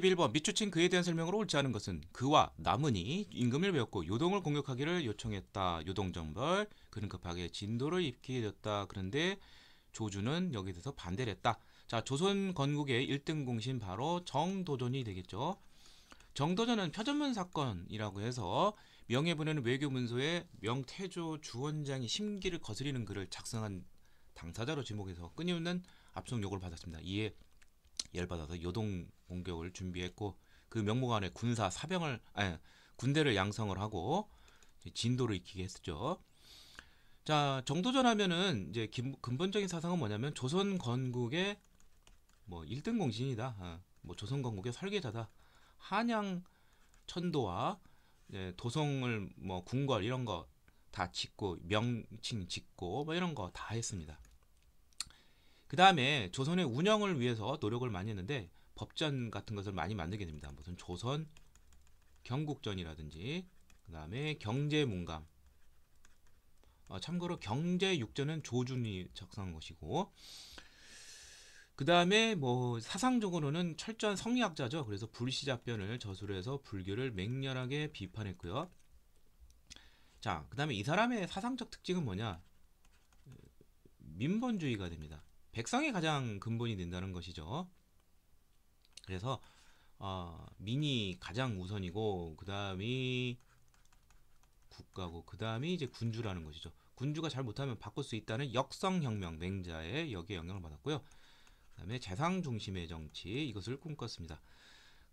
11번 밑추친 그에 대한 설명으로 옳지 않은 것은 그와 남은이 임금을 배웠고 요동을 공격하기를 요청했다. 요동정벌 그는 급하게 진도를 입히게 되었다. 그런데 조주는 여기에 대해서 반대를 했다. 자 조선 건국의 1등 공신 바로 정도전이 되겠죠. 정도전은 표전문 사건이라고 해서 명예분에는 외교문서에 명태조 주원장이 심기를 거스리는 글을 작성한 당사자로 지목해서 끊임없는 압송욕을 받았습니다. 이에 열받아서 요동 공격을 준비했고 그 명목안에 군사 사병을 아 군대를 양성을 하고 진도를 익히게 했었죠. 자 정도전 하면은 이제 긴, 근본적인 사상은 뭐냐면 조선 건국의 뭐 1등 공신이다. 어, 뭐 조선 건국의 설계자다. 한양 천도와 도성을 뭐 궁궐 이런 거 다 짓고 명칭 짓고 뭐 이런 거 다 했습니다. 그 다음에 조선의 운영을 위해서 노력을 많이 했는데 법전 같은 것을 많이 만들게 됩니다. 무슨 조선 경국전이라든지 그 다음에 경제문감 어, 참고로 경제육전은 조준이 작성한 것이고 그 다음에 뭐 사상적으로는 철저한 성리학자죠. 그래서 불시작변을 저술 해서 불교를 맹렬하게 비판했고요. 자, 그 다음에 이 사람의 사상적 특징은 뭐냐? 민본주의가 됩니다. 백성이 가장 근본이 된다는 것이죠. 그래서 어, 민이 가장 우선이고 그 다음이 국가고 그 다음이 이제 군주라는 것이죠. 군주가 잘 못하면 바꿀 수 있다는 역성혁명 맹자의 여기에 영향을 받았고요. 그 다음에 재상 중심의 정치 이것을 꿈꿨습니다.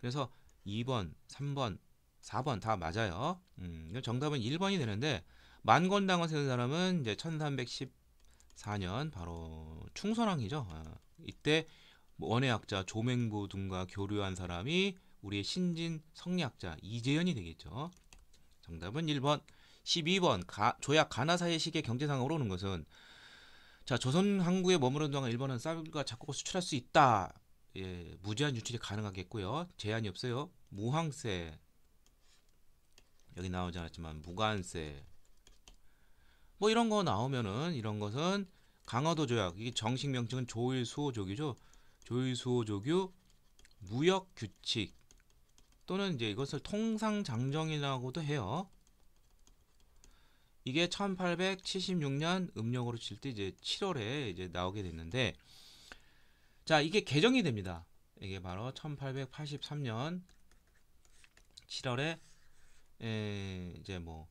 그래서 2번, 3번, 4번 다 맞아요. 음, 정답은 1번이 되는데 만권당을 세운 사람은 이제 1314년 바로 충선왕이죠. 어, 이때 뭐 원예학자 조맹보 등과 교류한 사람이 우리의 신진 성리학자 이재현이 되겠죠. 정답은 1번. 12번 가, 조약 가나사의 시계 경제상으로 황 오는 것은 자 조선 항구에 머무는 동안 일본은 쌀과 작곡을 수출할 수 있다. 예, 무제한 유출이 가능하겠고요. 제한이 없어요. 무항세 여기 나오지 않았지만 무관세 뭐 이런 거 나오면은 이런 것은 강화도 조약 이게 정식 명칭은 조일수호족이죠. 조율수호조규, 무역규칙 또는 이제 이것을 통상장정이라고도 해요. 이게 1876년 음력으로 칠 때 이제 7월에 이제 나오게 됐는데 자 이게 개정이 됩니다. 이게 바로 1883년 7월에 이제 뭐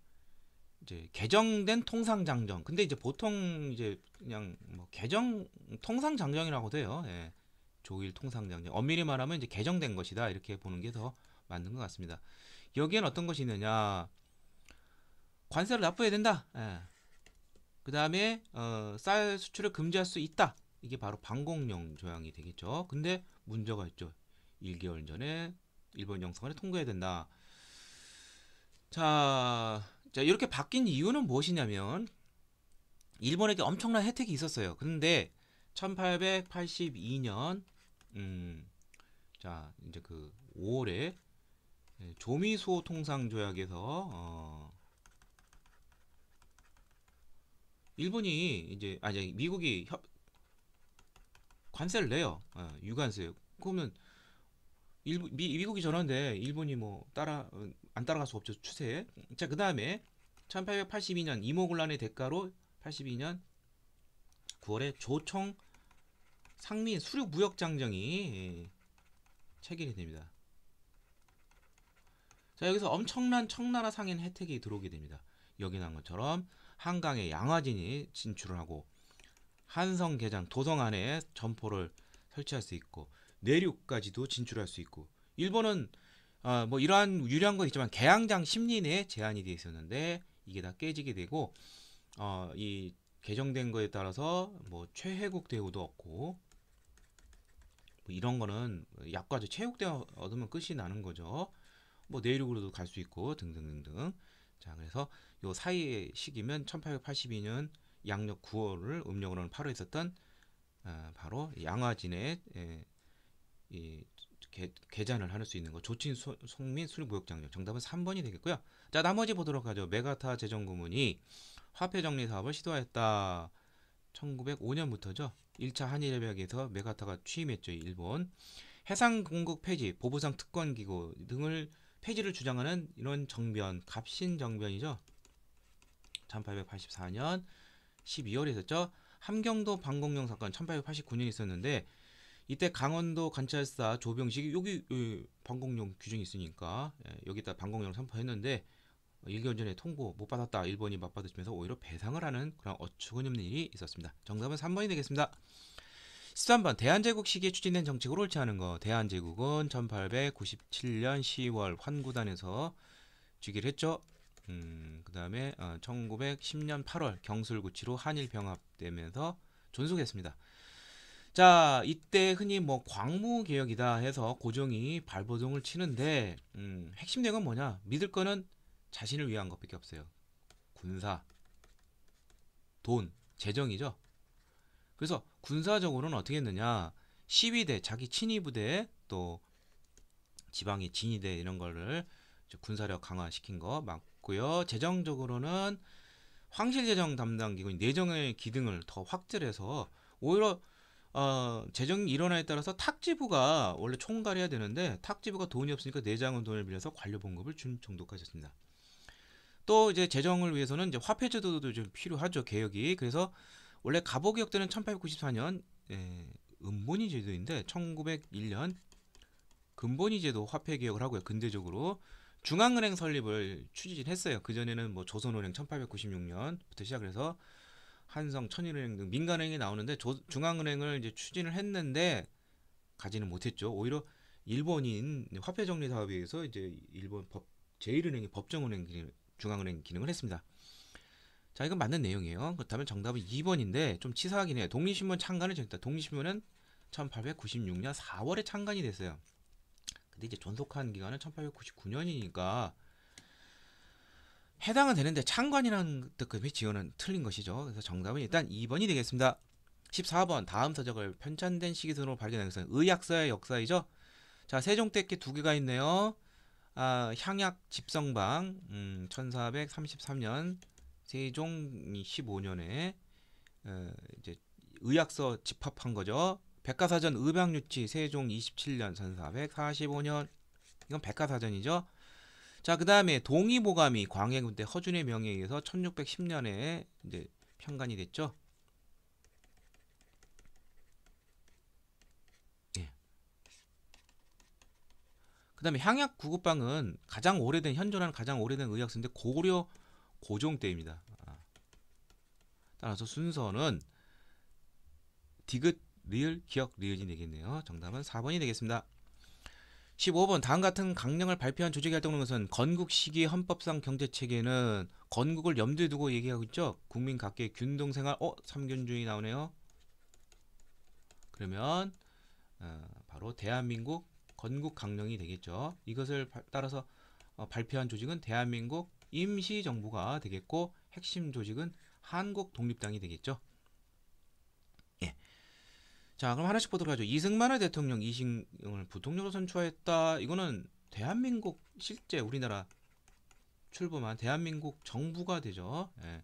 이제 개정된 통상장정. 근데 이제 보통 이제 그냥 뭐 개정 통상장정이라고 돼요. 예. 조일 통상장정 엄밀히 말하면 이제 개정된 것이다 이렇게 보는 게 더 맞는 것 같습니다. 여기엔 어떤 것이 있느냐 관세를 납부해야 된다. 예. 그 다음에 어, 쌀 수출을 금지할 수 있다. 이게 바로 방공령 조항이 되겠죠. 근데 문제가 있죠. 1개월 전에 일본 영사관에 통과해야 된다. 자, 자 이렇게 바뀐 이유는 무엇이냐면 일본에게 엄청난 혜택이 있었어요. 근데 1882년 음, 자 이제 그 5월에 예, 조미소 통상 조약에서 어, 일본이 이제 아니 미국이 협, 관세를 내요. 어, 유관세. 그러면 일부, 미, 국이 저런데 일본이 뭐 따라 안 따라갈 수 없죠 추세에. 자 그다음에 1882년 이모군란의 대가로 82년 9월에 조청 상민 수륙 무역 장정이 예, 체결이 됩니다. 자 여기서 엄청난 청나라 상인 혜택이 들어오게 됩니다. 여기 난 것처럼 한강에 양화진이 진출을 하고 한성 개장 도성 안에 점포를 설치할 수 있고 내륙까지도 진출할 수 있고 일본은 어, 뭐 이러한 유리한 건 있지만 개항장 심리내 제한이 되어 있었는데 이게 다 깨지게 되고 어, 이 개정된 거에 따라서 뭐 최혜국 대우도 없고 뭐 이런 거는 약과제 체육대 얻으면 끝이 나는 거죠. 뭐 내륙으로도 갈 수 있고 등등등등. 자, 그래서 요 사이의 시기면 1882년 양력 9월을 음력으로는 8월 있었던 어, 바로 양화진의 예, 이 개, 계산을 할 수 있는 거 조친 소, 송민 수륙무역장력 정답은 3번이 되겠고요. 자 나머지 보도록 하죠. 메가타 재정고문이 화폐 정리 사업을 시도하였다. 1905년부터죠. 1차 한일협약에서 메가타가 취임했죠. 일본. 해상공국 폐지, 보부상 특권기구 등을 폐지를 주장하는 이런 정변, 갑신 정변이죠. 1884년 12월에 있었죠. 함경도 방공용 사건 1889년에 있었는데 이때 강원도 관찰사 조병식이 여기, 어, 방공용 규정이 있으니까 예, 여기다 방공을 선포했는데 일개월 전에 통고 못 받았다 일본이 맞받으시면서 오히려 배상을 하는 그런 어처구니없는 일이 있었습니다. 정답은 3번이 되겠습니다. 13번 대한제국 시기에 추진된 정책으로 옳지 않은 거 대한제국은 1897년 10월 환구단에서 즉위를 했죠. 음, 그 다음에 어, 1910년 8월 경술구치로 한일 병합되면서 존속했습니다. 자, 이때 흔히 뭐 광무 개혁이다 해서 고종이 발버둥을 치는데 음, 핵심 내용은 뭐냐? 믿을 거는 자신을 위한 것밖에 없어요. 군사, 돈, 재정이죠. 그래서 군사적으로는 어떻게 했느냐 시위대 자기 친위 부대 또 지방의 진위대 이런 거를 군사력 강화시킨 거 맞고요. 재정적으로는 황실 재정 담당 기구인 내정의 기등을더 확대해서 를 오히려 어, 재정 일어나에 따라서 탁지부가 원래 총괄해야 되는데 탁지부가 돈이 없으니까 내장은 돈을 빌려서 관료 봉급을 준 정도까지 했습니다 또 이제 재정을 위해서는 이제 화폐 제도도 좀 필요하죠 개혁이. 그래서 원래 갑오 개혁 때는 1894년 예, 음본위 제도인데 1901년 근본위 제도 화폐 개혁을 하고요. 근대적으로 중앙은행 설립을 추진했어요. 그 전에는 뭐 조선은행 1896년부터 시작을 해서 한성, 천일은행 등 민간은행이 나오는데 조, 중앙은행을 이제 추진을 했는데 가지는 못했죠. 오히려 일본인 화폐 정리 사업에 의해서 이제 일본 법제일은행이 법정은행 중앙은행 기능을 했습니다. 자, 이건 맞는 내용이에요. 그렇다면 정답은 2번인데 좀 치사하긴 해요. 독립신문 창간을 정했다. 독립신문은 1896년 4월에 창간이 됐어요. 근데 이제 존속한 기간은 1899년이니까 해당은 되는데 창관이라는 뜻급의 지어는 틀린 것이죠. 그래서 정답은 일단 2번이 되겠습니다. 14번 다음 서적을 편찬된 시기 등으로 발견하는 것은 의약서의 역사이죠. 자 세종 때께 두 개가 있네요. 아, 향약 집성방 음, 1433년 세종 15년에 어, 이제 의학서 집합한 거죠. 백과사전 의병유치 세종 27년 1445년 이건 백과사전이죠. 자, 그다음에 동의보감이 광해군때 허준의 명에 예 의해서 1610년에 이제 편관이 됐죠. 그다음에 향약 구급방은 가장 오래된 현존하는 가장 오래된 의학서인데 고려 고종 때입니다. 아. 따라서 순서는 디귿 리을 기억 리을이 되겠네요. 정답은 4번이 되겠습니다. 15번 다음 같은 강령을 발표한 조직 활동은 것은 건국 시기 헌법상 경제 체계는 건국을 염두에 두고 얘기하고 있죠. 국민 각계의 균등 생활 어 삼균주의 나오네요. 그러면 어, 바로 대한민국 건국 강령이 되겠죠. 이것을 따라서 어, 발표한 조직은 대한민국 임시정부가 되겠고 핵심 조직은 한국 독립당이 되겠죠. 예. 자 그럼 하나씩 보도록 하죠. 이승만을 대통령, 이승을 부통령으로 선출했다. 이거는 대한민국 실제 우리나라 출범한 대한민국 정부가 되죠. 예.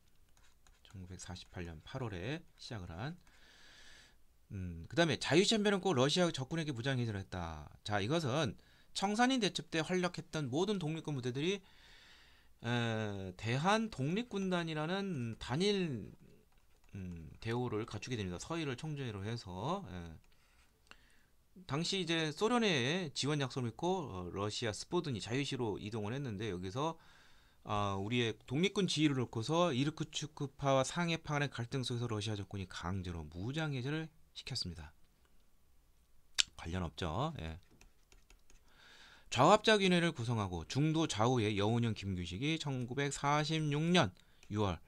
1948년 8월에 시작을 한 음, 그다음에 자유시한별은 꼭 러시아 적군에게 무장해제를 했다. 자, 이것은 청산인 대첩 때 활약했던 모든 독립군 부대들이 에, 대한 독립군단이라는 단일 음, 대우를 갖추게 됩니다. 서희를 총재로 해서 에. 예. 당시 이제 소련의 지원 약속을 믿고 어, 러시아 스포든이 자유시로 이동을 했는데 여기서 어, 우리의 독립군 지위를 놓고서 이르크츠크파와 상해파 간의 갈등 속에서 러시아 적군이 강제로 무장해제를 시켰습니다. 관련 없죠. 예. 좌합작위원회를 구성하고 중도 좌우의 여운형 김규식이 1946년 6월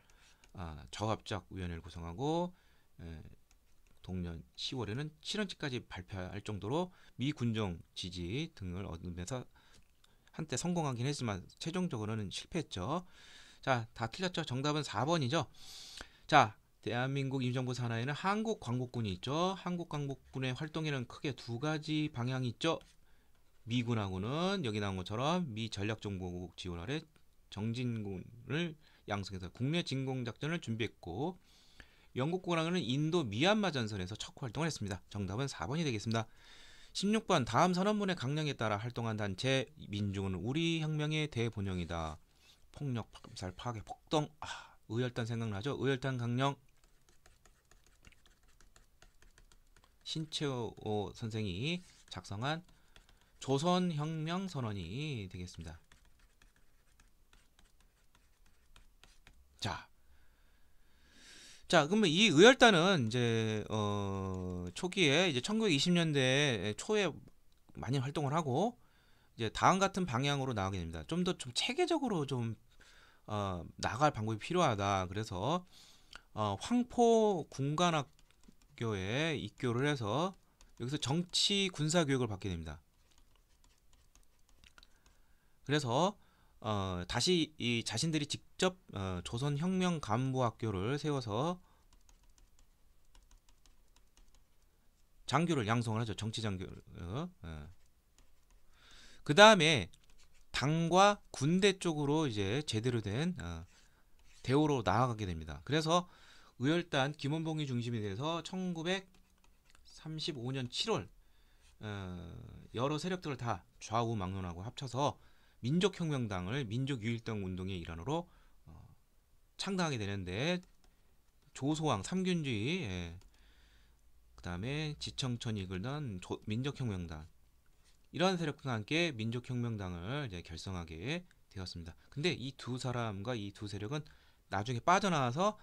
아, 좌합작위원회를 구성하고 예, 동년 10월에는 7원치까지 발표할 정도로 미 군정 지지 등을 얻으면서 한때 성공하긴 했지만 최종적으로는 실패했죠. 자, 다 틀렸죠. 정답은 4번이죠. 자, 대한민국 임정부 산하에는 한국 광복군이 있죠. 한국 광복군의 활동에는 크게 두 가지 방향이 있죠. 미군하고는 여기 나온 것처럼 미 전략정보국 지원 아래 정진군을 양성해서 국내 진공작전을 준비했고 영국군하고는 인도 미얀마 전선에서 척후 활동을 했습니다. 정답은 4번이 되겠습니다. 16번 다음 선언문의 강령에 따라 활동한 단체 민중은 우리 혁명의 대본영이다. 폭력, 박살, 파괴, 폭동. 아, 의열단 생각나죠? 의열단 강령 신채호 선생이 작성한 조선혁명 선언이 되겠습니다. 자, 자, 그러면 이 의열단은 이제 어 초기에 이제 1920년대 초에 많이 활동을 하고 이제 다음 같은 방향으로 나가게 됩니다. 좀 더좀 좀 체계적으로 좀 어, 나갈 방법이 필요하다. 그래서 어, 황포 군관학 학교에 입교를 해서 여기서 정치 군사 교육을 받게 됩니다. 그래서 어, 다시 이 자신들이 직접 어, 조선 혁명 간부 학교를 세워서 장교를 양성을 하죠. 정치 장교를. 어, 어. 그 다음에 당과 군대 쪽으로 이제 제대로 된 어, 대우로 나아가게 됩니다. 그래서 의열단 김원봉이 중심이 돼서 1935년 7월 어, 여러 세력들을 다 좌우 막론하고 합쳐서 민족혁명당을 민족유일당 운동의 일환으로 어, 창당하게 되는데 조소왕 삼균주의 예. 그 다음에 지청천이 이끌던 조, 민족혁명당 이러한 세력과 함께 민족혁명당을 이제 결성하게 되었습니다. 근데 이 두 사람과 이 두 세력은 나중에 빠져나와서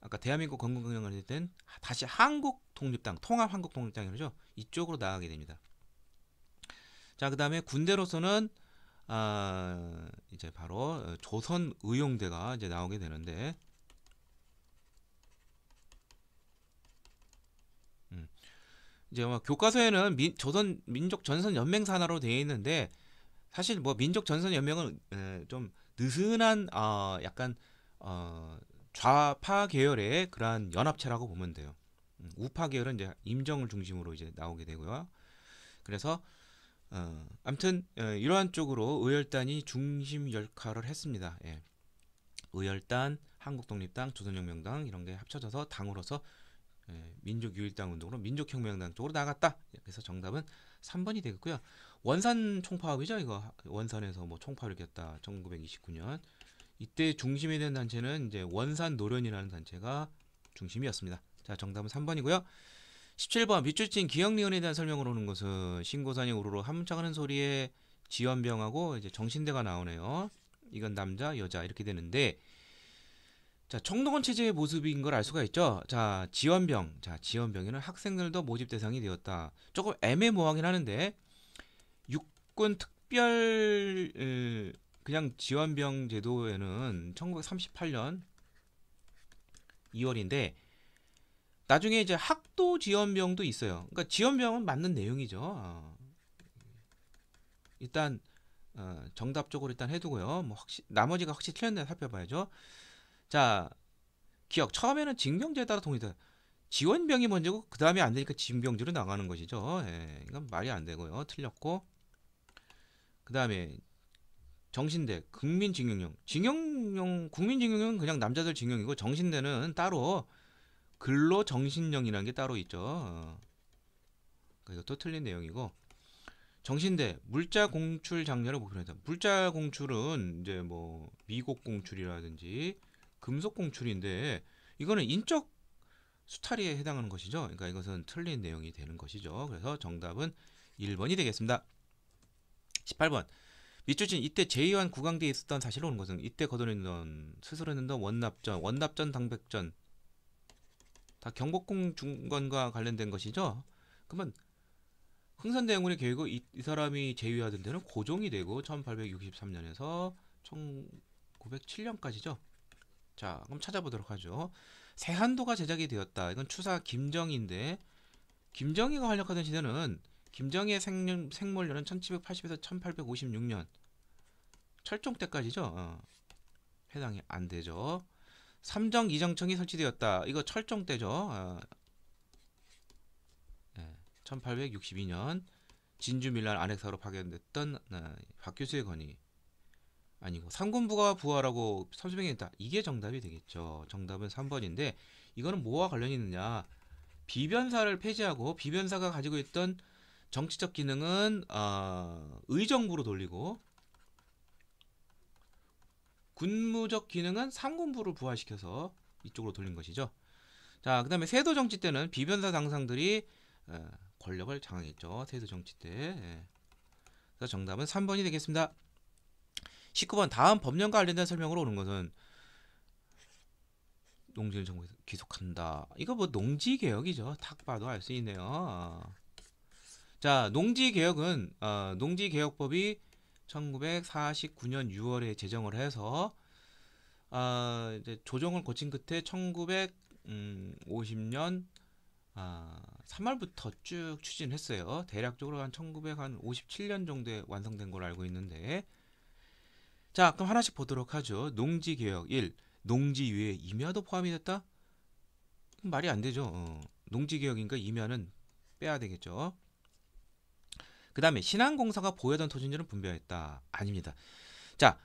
아까 대한민국 건국혁명을 했던 다시 한국 독립당, 통합 한국 독립당이죠. 이쪽으로 나가게 됩니다. 자, 그다음에 군대로서는 아, 이제 바로 조선 의용대가 이제 나오게 되는데 음, 이제 아 교과서에는 민, 조선 민족 전선 연맹 산하로 되어 있는데 사실 뭐 민족 전선 연맹은 에, 좀 느슨한 어, 약간 어, 좌파 계열의 그러한 연합체라고 보면 돼요. 음, 우파 계열은 이제 임정을 중심으로 이제 나오게 되고요. 그래서 어, 아무튼 어, 이러한 쪽으로 의열단이 중심 역할을 했습니다. 예. 의열단, 한국독립당, 조선혁명당 이런 게 합쳐져서 당으로서 예, 민족유일당 운동으로 민족혁명당 쪽으로 나갔다. 그래서 정답은 3번이 되겠고요. 원산 총파업이죠. 이거 원산에서 뭐 총파업을 겪다 1929년. 이때 중심이 된 단체는 이제 원산 노련이라는 단체가 중심이었습니다. 자, 정답은 3번이고요. 17번 밑줄친 기억니은에 대한 설명으로 오는 것은 신고산이 우르르 함창하는 소리에 지원병하고 이제 정신대가 나오네요. 이건 남자, 여자 이렇게 되는데 자, 청동원 체제의 모습인 걸 알 수가 있죠. 자, 지원병. 자, 지원병에는 학생들도 모집 대상이 되었다. 조금 애매모호하긴 하는데 육군 특별 그냥 지원병 제도에는 1938년 2월인데 나중에 이제 학도 지원병도 있어요. 그러니까 지원병은 맞는 내용이죠. 어. 일단 어, 정답적으로 일단 해두고요. 뭐확시 나머지가 확실히 틀렸나 살펴봐야죠. 자 기억 처음에는 징병제에 따라 동의다. 지원병이 먼저고 그 다음에 안 되니까 징병제로 나가는 것이죠. 예, 이건 말이 안 되고요. 틀렸고 그 다음에 정신대, 국민징용형. 징용형, 국민징용형은 그냥 남자들 징용이고 정신대는 따로 근로정신령이라는 게 따로 있죠. 어. 그니까 이것도 틀린 내용이고 정신대 물자 공출 장려를 목표로 했다. 물자 공출은 이제 뭐 미국 공출이라든지 금속 공출인데 이거는 인적 수탈이에 해당하는 것이죠. 그러니까 이것은 틀린 내용이 되는 것이죠. 그래서 정답은 1번이 되겠습니다. 18번. 이주진 이때 제2완 구강대에 있었던 사실로 오는 것은 이때 거둬낸던 스스로했던 원납전, 원납전 당백전 다 경복궁 중건과 관련된 것이죠. 그러면 흥선대원군의계획 이, 이 사람이 제위하던 데는 고종이 되고 1863년에서 1907년까지죠. 자, 그럼 찾아보도록 하죠. 세한도가 제작이 되었다. 이건 추사 김정인데 희 김정희가 활약하던 시대는 김정희의 생 생물년은 1780에서 1856년 철종 때까지죠. 어. 해당이 안 되죠. 삼정 이정청이 설치되었다. 이거 철종 때죠. 어. 네. 1862년 진주밀란 안핵사로 파견됐던 어, 박교수의 건의 아니고 상군부가 부활하고 3수병이 있다. 이게 정답이 되겠죠. 정답은 3번인데 이거는 뭐와 관련이 있느냐. 비변사를 폐지하고 비변사가 가지고 있던 정치적 기능은 어, 의정부로 돌리고 군무적 기능은 상군부를 부활시켜서 이쪽으로 돌린 것이죠. 자, 그 다음에 세도 정치 때는 비변사 당상들이 어, 권력을 장악했죠. 세도 정치 때. 예. 그래서 정답은 3번이 되겠습니다. 19번 다음 법령과 관련된 설명으로 오는 것은 농지를 정부에서 귀속한다 이거 뭐 농지 개혁이죠. 탁 봐도 알 수 있네요. 어. 자, 농지 개혁은 어, 농지 개혁법이 1949년 6월에 제정을 해서 아, 이제 조정을 거친 끝에 1950년 아, 3월부터 쭉 추진했어요. 대략적으로 한 1957년 정도에 완성된 걸로 알고 있는데 자, 그럼 하나씩 보도록 하죠. 농지 개혁 1. 농지 유예 임야도 포함이 됐다? 말이 안 되죠. 어. 농지 개혁인가 임야는 빼야 되겠죠. 그 다음에 신한공사가 보유하던 토지인지는 분명했다. 아닙니다. 자,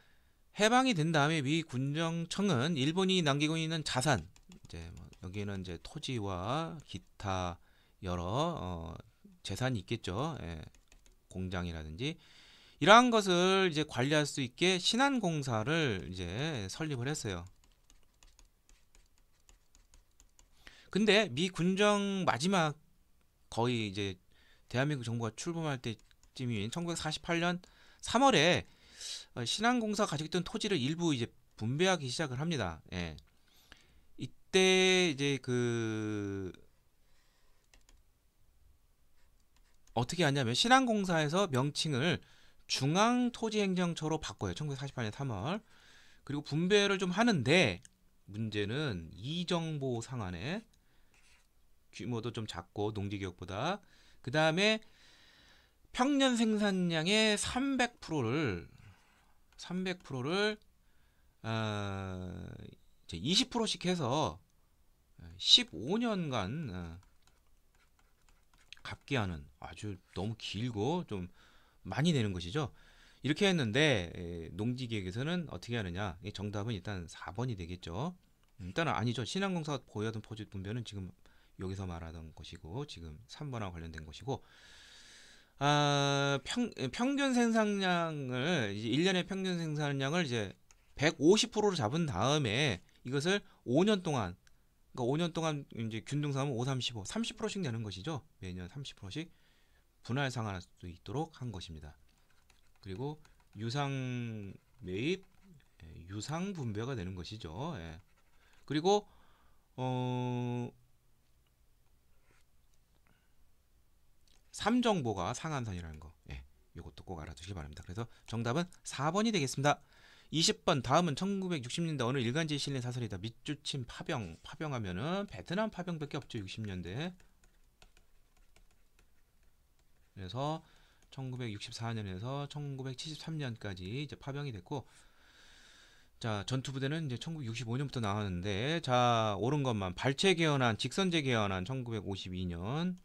해방이 된 다음에 미 군정청은 일본이 남기고 있는 자산, 이제 뭐 여기는 이제 토지와 기타 여러 어, 재산이 있겠죠. 예, 공장이라든지 이러한 것을 이제 관리할 수 있게 신한공사를 이제 설립을 했어요. 근데 미 군정 마지막 거의 이제 대한민국 정부가 출범할 때쯤인 1948년 3월에 어, 신한공사 가지고 있던 토지를 일부 이제 분배하기 시작을 합니다. 예. 이때 이제 그 어떻게 하냐면 신한공사에서 명칭을 중앙토지행정처로 바꿔요. 1948년 3월. 그리고 분배를 좀 하는데 문제는 이정보 상한에 규모도 좀 작고 농지기업보다 그 다음에 평년 생산량의 300%를 300%를 어, 이제 20%씩 해서 15년간 어, 갚게 하는 아주 너무 길고 좀 많이 내는 것이죠. 이렇게 했는데 농지계획에서는 어떻게 하느냐? 정답은 일단 4번이 되겠죠. 음, 일단은 아니죠. 신한공사 보유하던 토지 분배는 지금 여기서 말하던 것이고 지금 3번하고 관련된 것이고 아, 평, 평균 생산량을 이제 1년의 평균 생산량을 이제 150%로 잡은 다음에 이것을 5년 동안 그러니까 5년 동안 이제 균등 삼으면 5, 35, 30%씩 내는 것이죠. 매년 30%씩 분할 상환할 수 있도록 한 것입니다. 그리고 유상 매입, 예, 유상 분배가 되는 것이죠. 예. 그리고 어 삼정보가 상한선이라는 거. 예. 요것도 꼭 알아두시기 바랍니다. 그래서 정답은 4번이 되겠습니다. 20번 다음은 1960년대 어느 일간지에 실린 사설이다. 밑주친 파병. 파병하면은 베트남 파병밖에 없죠. 60년대. 그래서 1964년에서 1973년까지 이제 파병이 됐고 자 전투부대는 이제 1965년부터 나왔는데 자 옳은 것만 발췌 개헌한 직선제 개헌한 1952년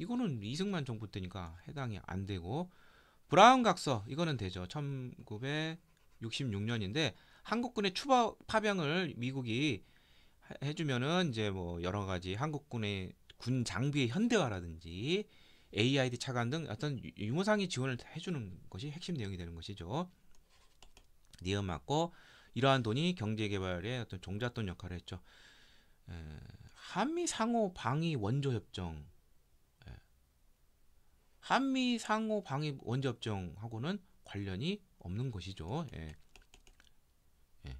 이거는 이승만 정부 때니까 해당이 안 되고 브라운 각서 이거는 되죠. 1966년인데 한국군의 추가 파병을 미국이 해주면은 이제 뭐 여러 가지 한국군의 군 장비의 현대화라든지 AID 차관 등 어떤 유무상의 지원을 해주는 것이 핵심 내용이 되는 것이죠. 니어 맞고 이러한 돈이 경제개발에 어떤 종잣돈 역할을 했죠. 에, 한미 상호 방위 원조 협정 한미 상호 방위 원협정하고는 관련이 없는 것이죠. 예. 예.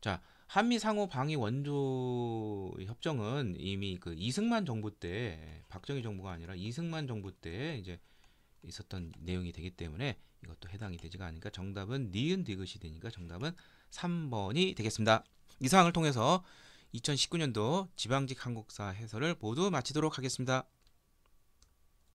자, 한미 상호 방위 원조 협정은 이미 그 이승만 정부 때 박정희 정부가 아니라 이승만 정부 때 이제 있었던 내용이 되기 때문에 이것도 해당이 되지가 않으니까 정답은 니은 디귿이 되니까 정답은 3번이 되겠습니다. 이 사항을 통해서 2019년도 지방직 한국사 해설을 모두 마치도록 하겠습니다.